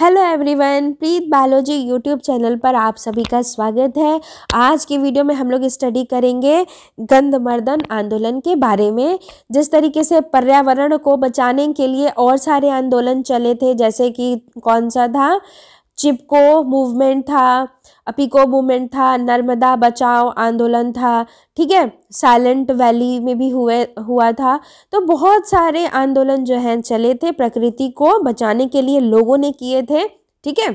hello everyone Preet biology YouTube channel पर आप सभी का स्वागत है आज की वीडियो में हम लोग स्टडी करेंगे गंधमर्दन आंदोलन के बारे में जिस तरीके से पर्यावरण को बचाने के लिए और सारे आंदोलन चले थे जैसे कि कौन सा था चिपको मूवमेंट था अपिको मूवमेंट था नर्मदा बचाओ आंदोलन था ठीक है साइलेंट वैली में भी हुए हुआ था तो बहुत सारे आंदोलन जो हैं चले थे प्रकृति को बचाने के लिए लोगों ने किए थे ठीक है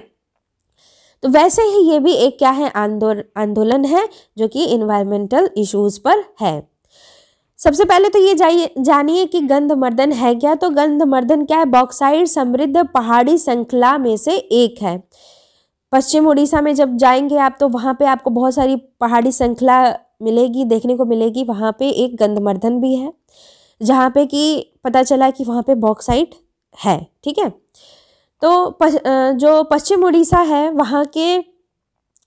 तो वैसे ही ये भी एक क्या है आंदोलन आंदोलन है जो कि इन्वायरमेंटल इश्यूज़ पर है सबसे पहले तो ये जाइए जानिए कि गंधमर्दन है क्या तो गंधमर्दन क्या है बॉक्साइड समृद्ध पहाड़ी श्रृंखला में से एक है पश्चिम उड़ीसा में जब जाएंगे आप तो वहाँ पे आपको बहुत सारी पहाड़ी श्रृंखला मिलेगी देखने को मिलेगी वहाँ पे एक गंधमर्दन भी है जहाँ पे कि पता चला कि वहाँ पे बॉक्साइड है ठीक है तो जो पश्चिम उड़ीसा है वहाँ के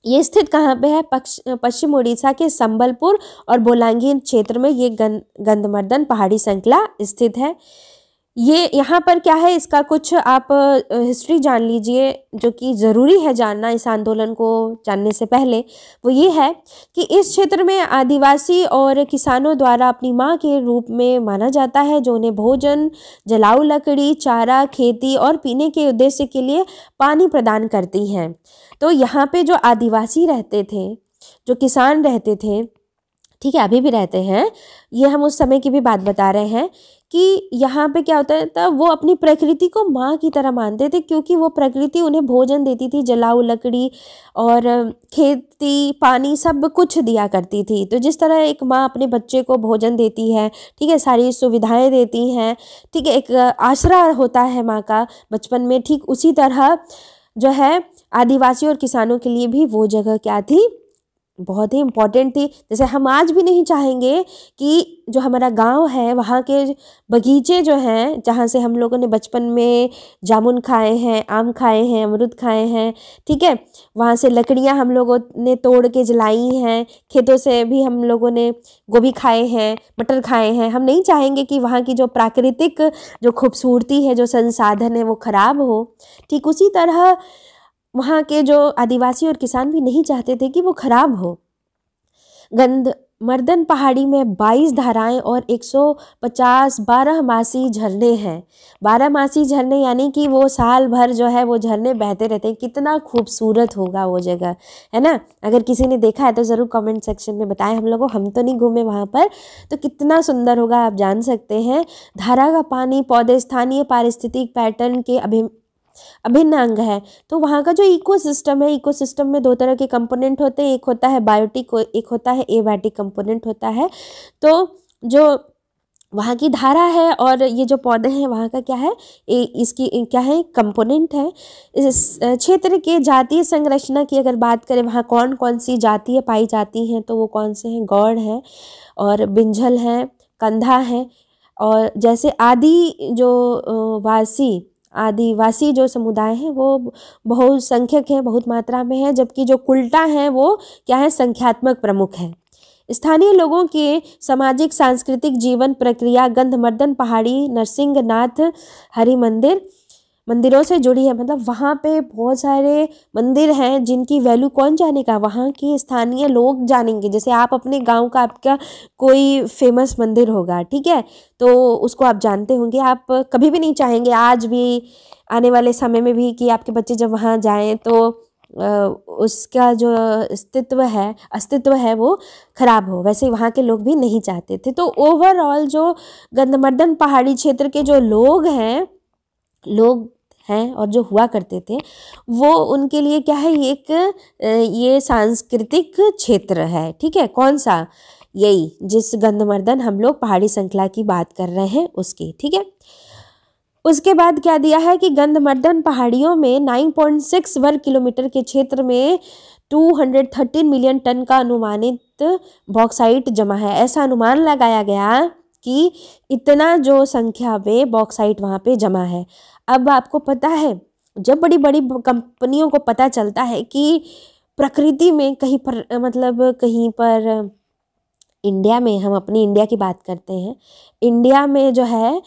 ये स्थित कहाँ पे है पश्चिम उड़ीसा के संबलपुर और बोलांगीर क्षेत्र में ये गं गंधमर्दन पहाड़ी श्रृंखला स्थित है ये यहाँ पर क्या है इसका कुछ आप हिस्ट्री जान लीजिए जो कि ज़रूरी है जानना इस आंदोलन को जानने से पहले वो ये है कि इस क्षेत्र में आदिवासी और किसानों द्वारा अपनी माँ के रूप में माना जाता है जो उन्हें भोजन जलाऊ लकड़ी चारा खेती और पीने के उद्देश्य के लिए पानी प्रदान करती हैं तो यहाँ पे जो आदिवासी रहते थे जो किसान रहते थे ठीक है अभी भी रहते हैं ये हम उस समय की भी बात बता रहे हैं कि यहाँ पे क्या होता था वो अपनी प्रकृति को माँ की तरह मानते थे क्योंकि वो प्रकृति उन्हें भोजन देती थी जलाऊ लकड़ी और खेती पानी सब कुछ दिया करती थी तो जिस तरह एक माँ अपने बच्चे को भोजन देती है ठीक है सारी सुविधाएं देती हैं ठीक है एक आसरा होता है माँ का बचपन में ठीक उसी तरह जो है आदिवासी और किसानों के लिए भी वो जगह क्या थी बहुत ही इम्पॉर्टेंट थी जैसे हम आज भी नहीं चाहेंगे कि जो हमारा गांव है वहाँ के बगीचे जो हैं जहाँ से हम लोगों ने बचपन में जामुन खाए हैं आम खाए हैं अमरुद खाए हैं ठीक है वहाँ से लकड़ियाँ हम लोगों ने तोड़ के जलाई हैं खेतों से भी हम लोगों ने गोभी खाए हैं मटर खाए हैं हम नहीं चाहेंगे कि वहाँ की जो प्राकृतिक जो खूबसूरती है जो संसाधन है वो ख़राब हो ठीक उसी तरह वहाँ के जो आदिवासी और किसान भी नहीं चाहते थे कि वो खराब हो गंद मर्दन पहाड़ी में 22 धाराएं और 150 मासी झरने हैं बारह मासी झरने यानी कि वो साल भर जो है वो झरने बहते रहते हैं कितना खूबसूरत होगा वो जगह है ना अगर किसी ने देखा है तो ज़रूर कमेंट सेक्शन में बताएं हम लोगों हम तो नहीं घूमे वहाँ पर तो कितना सुंदर होगा आप जान सकते हैं धारा का पानी पौधे स्थानीय पारिस्थितिक पैटर्न के अभि अभिन्न अंग है तो वहाँ का जो इकोसिस्टम है इकोसिस्टम में दो तरह के कंपोनेंट होते हैं एक होता है बायोटिक एक होता है एबायोटिक कंपोनेंट होता है तो जो वहाँ की धारा है और ये जो पौधे हैं वहाँ का क्या है ए, इसकी क्या है कंपोनेंट है इस क्षेत्र के जातीय संरचना की अगर बात करें वहाँ कौन कौन सी जातियाँ पाई जाती हैं तो वो कौन से हैं गौड़ हैं और बिंझल हैं कंधा हैं और जैसे आदि जो वासी आदिवासी जो समुदाय हैं वो बहुसंख्यक हैं बहुत मात्रा में है जबकि जो कुल्टा हैं वो क्या है संख्यात्मक प्रमुख हैं स्थानीय लोगों के सामाजिक सांस्कृतिक जीवन प्रक्रिया गंधमर्दन पहाड़ी नरसिंहनाथ हरि मंदिर मंदिरों से जुड़ी है मतलब वहाँ पे बहुत सारे मंदिर हैं जिनकी वैल्यू कौन जानेगा वहाँ के स्थानीय लोग जानेंगे जैसे आप अपने गांव का आपका कोई फेमस मंदिर होगा ठीक है तो उसको आप जानते होंगे आप कभी भी नहीं चाहेंगे आज भी आने वाले समय में भी कि आपके बच्चे जब वहाँ जाएँ तो उसका जो अस्तित्व है अस्तित्व है वो ख़राब हो वैसे वहाँ के लोग भी नहीं चाहते थे तो ओवरऑल जो गंधमर्दन पहाड़ी क्षेत्र के जो लोग हैं लोग हैं और जो हुआ करते थे वो उनके लिए क्या है ये एक ये सांस्कृतिक क्षेत्र है ठीक है कौन सा यही जिस गंधमर्दन हम लोग पहाड़ी श्रृंखला की बात कर रहे हैं उसकी ठीक है उसके बाद क्या दिया है कि गंधमर्दन पहाड़ियों में 9.6 वर्ग किलोमीटर के क्षेत्र में 213 मिलियन टन का अनुमानित बॉक्साइट जमा है ऐसा अनुमान लगाया गया कि इतना जो संख्या में बॉक्साइट वहाँ पे जमा है अब आपको पता है जब बड़ी बड़ी कंपनियों को पता चलता है कि प्रकृति में कहीं पर मतलब कहीं पर इंडिया में हम अपनी इंडिया की बात करते हैं इंडिया में जो है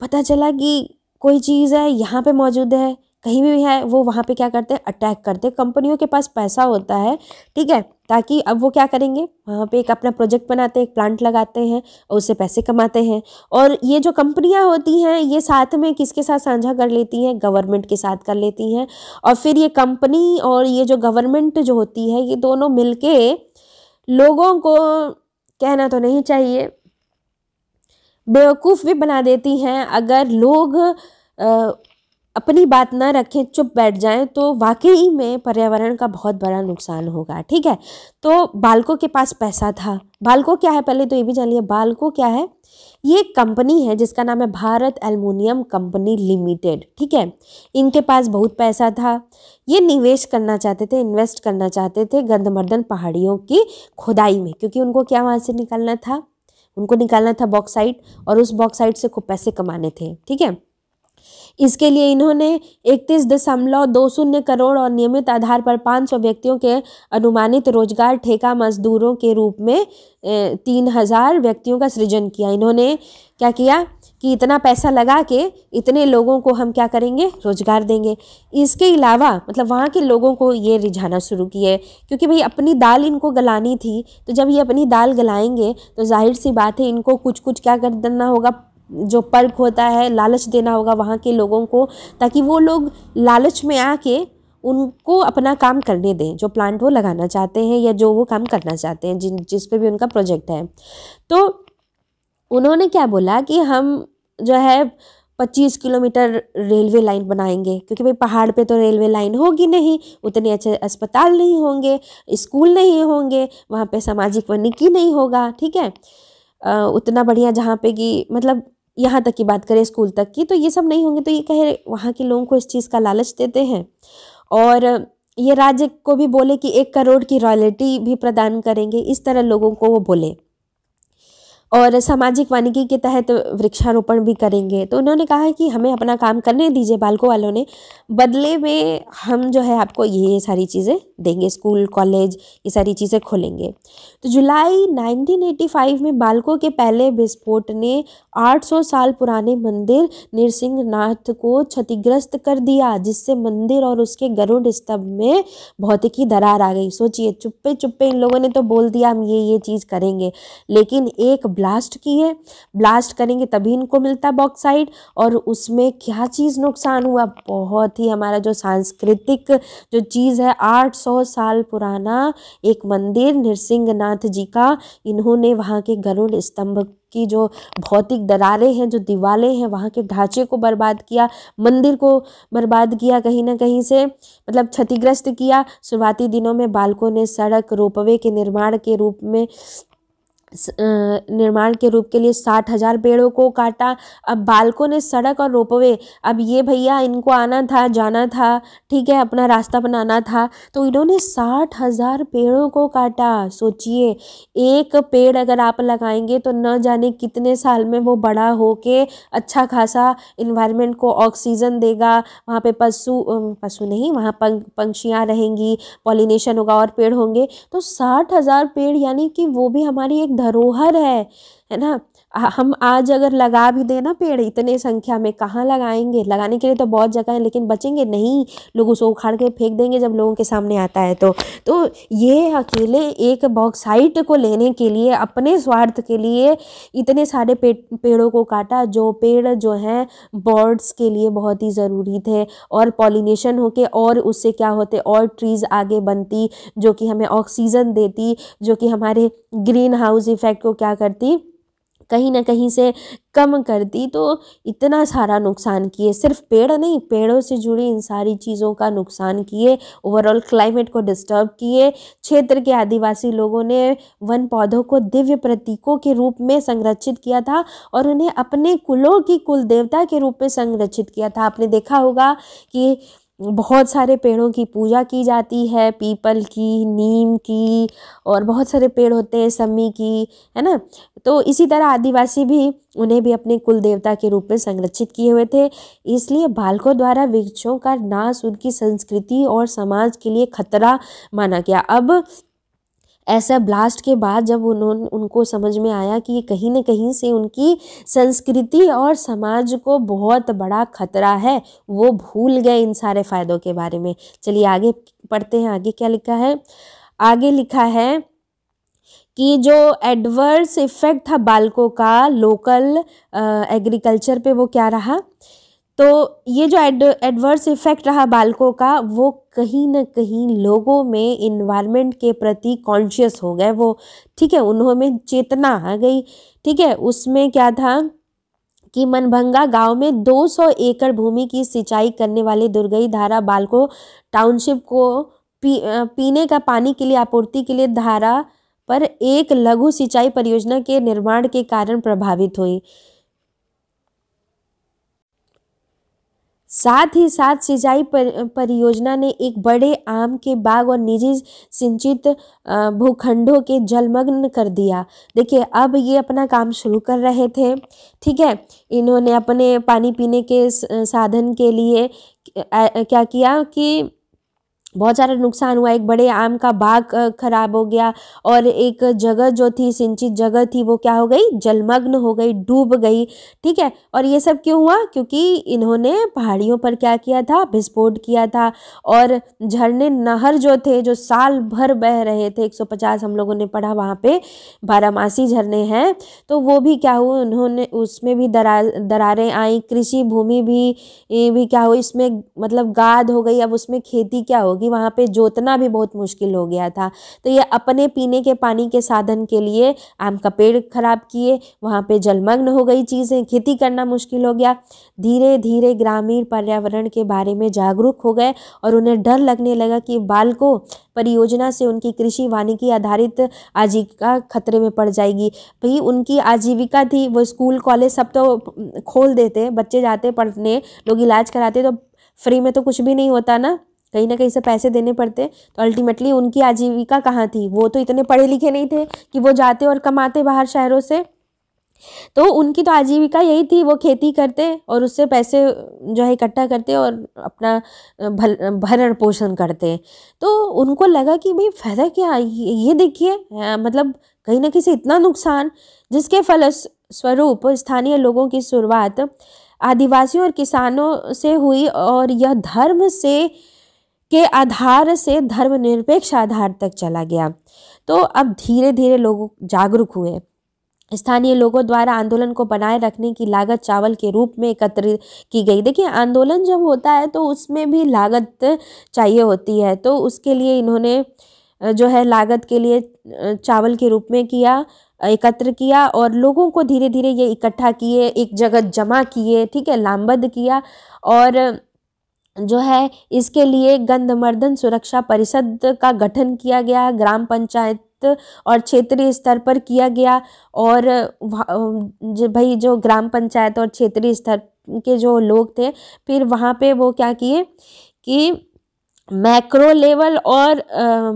पता चला कि कोई चीज़ है यहाँ पे मौजूद है कहीं भी है वो वहाँ पे क्या करते हैं अटैक करते हैं कंपनियों के पास पैसा होता है ठीक है ताकि अब वो क्या करेंगे वहाँ पे एक अपना प्रोजेक्ट बनाते हैं एक प्लांट लगाते हैं और उससे पैसे कमाते हैं और ये जो कंपनियाँ होती हैं ये साथ में किसके साथ साझा कर लेती हैं गवर्नमेंट के साथ कर लेती हैं और फिर ये कंपनी और ये जो गवर्नमेंट जो होती है ये दोनों मिल लोगों को कहना तो नहीं चाहिए बेवकूफ़ भी बना देती हैं अगर लोग आ, अपनी बात ना रखें चुप बैठ जाएं तो वाकई में पर्यावरण का बहुत बड़ा नुकसान होगा ठीक है तो बालकों के पास पैसा था बालको क्या है पहले तो ये भी जान लिया बालको क्या है ये कंपनी है जिसका नाम है भारत एल्युमिनियम कंपनी लिमिटेड ठीक है इनके पास बहुत पैसा था ये निवेश करना चाहते थे इन्वेस्ट करना चाहते थे गंधमर्दन पहाड़ियों की खुदाई में क्योंकि उनको क्या वहाँ से निकालना था उनको निकालना था बॉक्साइट और उस बॉक्साइट से खूब पैसे कमाने थे ठीक है इसके लिए इन्होंने इकतीस दशमलव दो शून्य करोड़ और नियमित आधार पर पाँच सौ व्यक्तियों के अनुमानित रोजगार ठेका मजदूरों के रूप में तीन हज़ार व्यक्तियों का सृजन किया इन्होंने क्या किया कि इतना पैसा लगा के इतने लोगों को हम क्या करेंगे रोजगार देंगे इसके अलावा मतलब वहाँ के लोगों को ये रिझाना शुरू किए क्योंकि भाई अपनी दाल इनको गलानी थी तो जब ये अपनी दाल गलाएंगे तो जाहिर सी बात है इनको कुछ कुछ क्या कर देना होगा जो पर्व होता है लालच देना होगा वहाँ के लोगों को ताकि वो लोग लालच में आके उनको अपना काम करने दें जो प्लांट वो लगाना चाहते हैं या जो वो काम करना चाहते हैं जिन जिस पे भी उनका प्रोजेक्ट है तो उन्होंने क्या बोला कि हम जो है पच्चीस किलोमीटर रेलवे लाइन बनाएंगे क्योंकि भाई पहाड़ पे तो रेलवे लाइन होगी नहीं उतने अच्छे अस्पताल नहीं होंगे स्कूल नहीं होंगे वहाँ पे सामाजिक वनिकी नहीं होगा ठीक है उतना बढ़िया जहाँ पे कि मतलब यहाँ तक की बात करें स्कूल तक की तो ये सब नहीं होंगे तो ये कहे वहाँ के लोगों को इस चीज़ का लालच देते हैं और ये राज्य को भी बोले कि एक करोड़ की रॉयल्टी भी प्रदान करेंगे इस तरह लोगों को वो बोले और सामाजिक वानिकी के तहत वृक्षारोपण भी करेंगे तो उन्होंने कहा कि हमें अपना काम करने दीजिए बालकों वालों ने बदले में हम जो है आपको ये सारी चीज़ें देंगे स्कूल कॉलेज ये सारी चीज़ें खोलेंगे तो जुलाई 1985 में बालकों के पहले विस्फोट ने 800 साल पुराने मंदिर नरसिंहनाथ को क्षतिग्रस्त कर दिया जिससे मंदिर और उसके गरुड़ स्तंभ में भौतिकी दरार आ गई सोचिए चुप्पे चुप्पे इन लोगों ने तो बोल दिया हम ये ये चीज़ करेंगे लेकिन एक ब्लास्ट की है ब्लास्ट करेंगे तभी इनको मिलता बॉक्साइड और उसमें क्या चीज़ नुकसान हुआ बहुत ही हमारा जो सांस्कृतिक जो चीज़ है 800 साल पुराना एक मंदिर नृसिंहनाथ जी का इन्होंने वहाँ के गरुड़ स्तंभ की जो भौतिक दरारें हैं जो दीवारें हैं वहाँ के ढांचे को बर्बाद किया मंदिर को बर्बाद किया कहीं ना कहीं से मतलब क्षतिग्रस्त किया शुरुआती दिनों में बालकों ने सड़क रोपवे के निर्माण के रूप में निर्माण के रूप के लिए साठ हज़ार पेड़ों को काटा अब बालकों ने सड़क और रोपवे अब ये भैया इनको आना था जाना था ठीक है अपना रास्ता बनाना था तो इन्होंने साठ हज़ार पेड़ों को काटा सोचिए एक पेड़ अगर आप लगाएंगे तो न जाने कितने साल में वो बड़ा हो के अच्छा खासा इन्वायरमेंट को ऑक्सीजन देगा वहाँ पर पशु पशु नहीं वहाँ पंक्षियाँ रहेंगी पॉलिनेशन होगा और पेड़ होंगे तो साठ हज़ार पेड़ यानी कि वो भी हमारी एक धरोहर है है ना हम आज अगर लगा भी दें ना पेड़ इतने संख्या में कहाँ लगाएंगे लगाने के लिए तो बहुत जगह है लेकिन बचेंगे नहीं लोग उसको उखाड़ के फेंक देंगे जब लोगों के सामने आता है तो तो ये अकेले एक बॉक्साइट को लेने के लिए अपने स्वार्थ के लिए इतने सारे पे, पेड़ों को काटा जो पेड़ जो हैं बर्ड्स के लिए बहुत ही ज़रूरी थे और पॉलिनेशन होके और उससे क्या होते और ट्रीज़ आगे बनती जो कि हमें ऑक्सीजन देती जो कि हमारे ग्रीन हाउस इफ़ेक्ट को क्या करती कहीं ना कहीं से कम कर दी तो इतना सारा नुकसान किए सिर्फ पेड़ नहीं पेड़ों से जुड़ी इन सारी चीज़ों का नुकसान किए ओवरऑल क्लाइमेट को डिस्टर्ब किए क्षेत्र के आदिवासी लोगों ने वन पौधों को दिव्य प्रतीकों के रूप में संरक्षित किया था और उन्हें अपने कुलों की कुल देवता के रूप में संरक्षित किया था आपने देखा होगा कि बहुत सारे पेड़ों की पूजा की जाती है पीपल की नीम की और बहुत सारे पेड़ होते हैं सम्मी की है ना तो इसी तरह आदिवासी भी उन्हें भी अपने कुल देवता के रूप में संरक्षित किए हुए थे इसलिए बालकों द्वारा वृक्षों का नाश उनकी संस्कृति और समाज के लिए खतरा माना गया अब ऐसा ब्लास्ट के बाद जब उन्होंने उनको समझ में आया कि ये कहीं न कहीं से उनकी संस्कृति और समाज को बहुत बड़ा खतरा है वो भूल गए इन सारे फ़ायदों के बारे में चलिए आगे पढ़ते हैं आगे क्या लिखा है आगे लिखा है कि जो एडवर्स इफ़ेक्ट था बालकों का लोकल एग्रीकल्चर पे वो क्या रहा तो ये जो एड एडवर्स इफ़ेक्ट रहा बालकों का वो कहीं ना कहीं लोगों में इन्वायरमेंट के प्रति कॉन्शियस हो गए वो ठीक है उन्होंने चेतना आ गई ठीक है उसमें क्या था कि मनभंगा गांव में 200 एकड़ भूमि की सिंचाई करने वाले दुर्गई धारा बालको टाउनशिप को पी, पीने का पानी के लिए आपूर्ति के लिए धारा पर एक लघु सिंचाई परियोजना के निर्माण के कारण प्रभावित हुई साथ ही साथ सिंचाई पर, परियोजना ने एक बड़े आम के बाग और निजी सिंचित भूखंडों के जलमग्न कर दिया देखिए अब ये अपना काम शुरू कर रहे थे ठीक है इन्होंने अपने पानी पीने के साधन के लिए क्या किया कि बहुत सारा नुकसान हुआ एक बड़े आम का बाग खराब हो गया और एक जगह जो थी सिंचित जगह थी वो क्या हो गई जलमग्न हो गई डूब गई ठीक है और ये सब क्यों हुआ क्योंकि इन्होंने पहाड़ियों पर क्या किया था विस्फोट किया था और झरने नहर जो थे जो साल भर बह रहे थे 150 हम लोगों ने पढ़ा वहाँ पे बारामासी झरने हैं तो वो भी क्या हुआ उन्होंने उसमें भी दरा दरारें आई कृषि भूमि भी भी क्या हुई इसमें मतलब गाद हो गई अब उसमें खेती क्या होगी क्योंकि वहाँ पे जोतना भी बहुत मुश्किल हो गया था तो ये अपने पीने के पानी के साधन के लिए आम का पेड़ खराब किए वहाँ पे जलमग्न हो गई चीज़ें खेती करना मुश्किल हो गया धीरे धीरे ग्रामीण पर्यावरण के बारे में जागरूक हो गए और उन्हें डर लगने लगा कि को परियोजना से उनकी कृषि वानिकी आधारित आजीविका खतरे में पड़ जाएगी भाई उनकी आजीविका थी वो स्कूल कॉलेज सब तो खोल देते बच्चे जाते पढ़ने लोग इलाज कराते तो फ्री में तो कुछ भी नहीं होता ना कहीं ना कहीं से पैसे देने पड़ते तो अल्टीमेटली उनकी आजीविका कहाँ थी वो तो इतने पढ़े लिखे नहीं थे कि वो जाते और कमाते बाहर शहरों से तो उनकी तो आजीविका यही थी वो खेती करते और उससे पैसे जो है इकट्ठा करते और अपना भल भरण पोषण करते तो उनको लगा कि भाई फ़ायदा क्या ये देखिए मतलब कहीं ना कहीं से इतना नुकसान जिसके फलस्वरूप स्थानीय लोगों की शुरुआत आदिवासियों और किसानों से हुई और यह धर्म से के आधार से धर्मनिरपेक्ष आधार तक चला गया तो अब धीरे धीरे लोग जागरूक हुए स्थानीय लोगों द्वारा आंदोलन को बनाए रखने की लागत चावल के रूप में एकत्र की गई देखिए आंदोलन जब होता है तो उसमें भी लागत चाहिए होती है तो उसके लिए इन्होंने जो है लागत के लिए चावल के रूप में किया एकत्र किया और लोगों को धीरे धीरे ये इकट्ठा किए एक जगह जमा किए ठीक है लामबद्ध किया और जो है इसके लिए गंधमर्दन सुरक्षा परिषद का गठन किया गया ग्राम पंचायत और क्षेत्रीय स्तर पर किया गया और जो भाई जो ग्राम पंचायत और क्षेत्रीय स्तर के जो लोग थे फिर वहाँ पे वो क्या किए कि मैक्रो लेवल और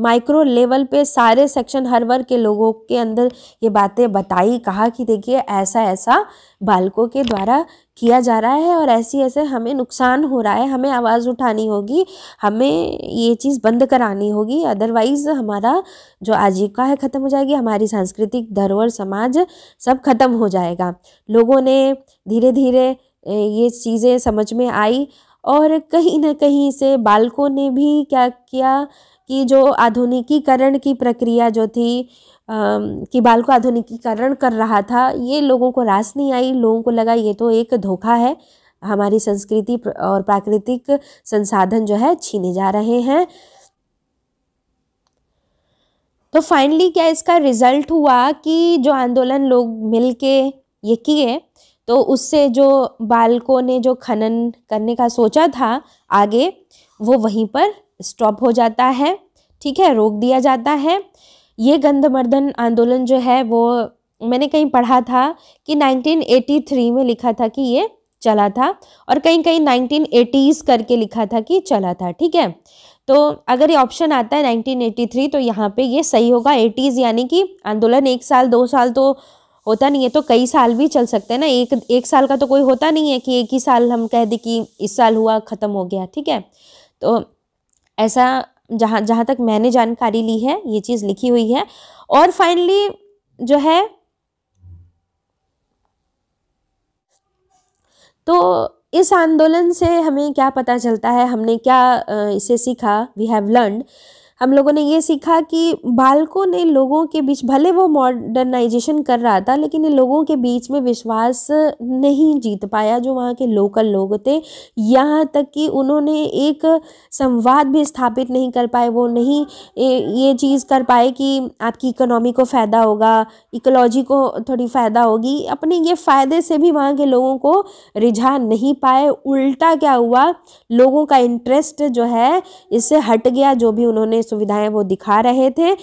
माइक्रो लेवल पे सारे सेक्शन हर वर्ग के लोगों के अंदर ये बातें बताई कहा कि देखिए ऐसा ऐसा बालकों के द्वारा किया जा रहा है और ऐसे ऐसे हमें नुकसान हो रहा है हमें आवाज़ उठानी होगी हमें ये चीज़ बंद करानी होगी अदरवाइज़ हमारा जो आजीविका है ख़त्म हो जाएगी हमारी सांस्कृतिक धरोहर समाज सब ख़त्म हो जाएगा लोगों ने धीरे धीरे ये चीज़ें समझ में आई और कहीं ना कहीं से बालकों ने भी क्या किया कि जो आधुनिकीकरण की प्रक्रिया जो थी कि को आधुनिकीकरण कर रहा था ये लोगों को रास नहीं आई लोगों को लगा ये तो एक धोखा है हमारी संस्कृति और प्राकृतिक संसाधन जो है छीने जा रहे हैं तो फाइनली क्या इसका रिजल्ट हुआ कि जो आंदोलन लोग मिल के ये किए तो उससे जो बालकों ने जो खनन करने का सोचा था आगे वो वहीं पर स्टॉप हो जाता है ठीक है रोक दिया जाता है ये गंधमर्दन आंदोलन जो है वो मैंने कहीं पढ़ा था कि 1983 में लिखा था कि ये चला था और कहीं कहीं नाइनटीन करके लिखा था कि चला था ठीक है तो अगर ये ऑप्शन आता है 1983 तो यहाँ पे ये सही होगा 80s यानी कि आंदोलन एक साल दो साल तो होता नहीं है तो कई साल भी चल सकते हैं ना एक एक साल का तो कोई होता नहीं है कि एक ही साल हम कह दें कि इस साल हुआ ख़त्म हो गया ठीक है तो ऐसा जहाँ जहाँ तक मैंने जानकारी ली है ये चीज़ लिखी हुई है और फाइनली जो है तो इस आंदोलन से हमें क्या पता चलता है हमने क्या इसे सीखा वी हैव लर्न हम लोगों ने ये सीखा कि बालकों ने लोगों के बीच भले वो मॉडर्नाइजेशन कर रहा था लेकिन लोगों के बीच में विश्वास नहीं जीत पाया जो वहाँ के लोकल लोग थे यहाँ तक कि उन्होंने एक संवाद भी स्थापित नहीं कर पाए वो नहीं ये चीज़ कर पाए कि आपकी इकोनॉमी को फ़ायदा होगा इकोलॉजी को थोड़ी फ़ायदा होगी अपने ये फ़ायदे से भी वहाँ के लोगों को रिझा नहीं पाए उल्टा क्या हुआ लोगों का इंटरेस्ट जो है इससे हट गया जो भी उन्होंने सुविधाएं वो दिखा रहे थे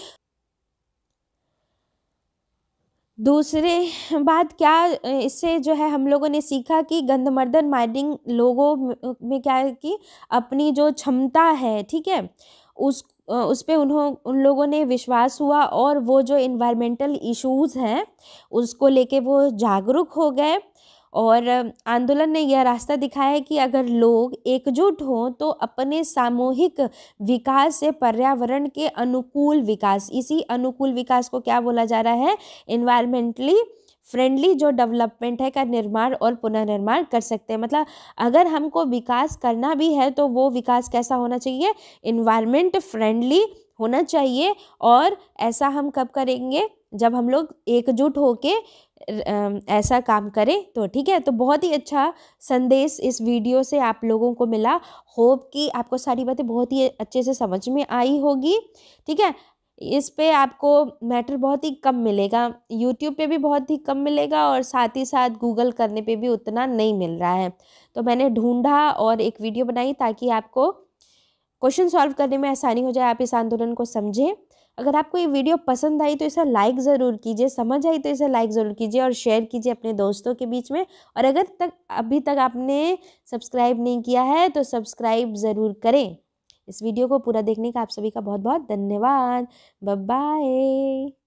दूसरे बात क्या इससे जो है हम लोगों ने सीखा कि गंधमर्दन माइनिंग लोगों में क्या है कि अपनी जो क्षमता है ठीक है उस उस पर उन्हों उन लोगों ने विश्वास हुआ और वो जो इन्वायरमेंटल इश्यूज़ हैं उसको लेके वो जागरूक हो गए और आंदोलन ने यह रास्ता दिखाया है कि अगर लोग एकजुट हों तो अपने सामूहिक विकास से पर्यावरण के अनुकूल विकास इसी अनुकूल विकास को क्या बोला जा रहा है इन्वायरमेंटली फ्रेंडली जो डेवलपमेंट है का निर्माण और पुनर्निर्माण कर सकते हैं मतलब अगर हमको विकास करना भी है तो वो विकास कैसा होना चाहिए इन्वायरमेंट फ्रेंडली होना चाहिए और ऐसा हम कब करेंगे जब हम लोग एकजुट होके ऐसा काम करें तो ठीक है तो बहुत ही अच्छा संदेश इस वीडियो से आप लोगों को मिला होप कि आपको सारी बातें बहुत ही अच्छे से समझ में आई होगी ठीक है इस पे आपको मैटर बहुत ही कम मिलेगा यूट्यूब पे भी बहुत ही कम मिलेगा और साथ ही साथ गूगल करने पे भी उतना नहीं मिल रहा है तो मैंने ढूंढा और एक वीडियो बनाई ताकि आपको क्वेश्चन सॉल्व करने में आसानी हो जाए आप इस आंदोलन को समझें अगर आपको ये वीडियो पसंद आई तो इसे लाइक ज़रूर कीजिए समझ आई तो इसे लाइक ज़रूर कीजिए और शेयर कीजिए अपने दोस्तों के बीच में और अगर तक अभी तक आपने सब्सक्राइब नहीं किया है तो सब्सक्राइब ज़रूर करें इस वीडियो को पूरा देखने का आप सभी का बहुत बहुत धन्यवाद बाय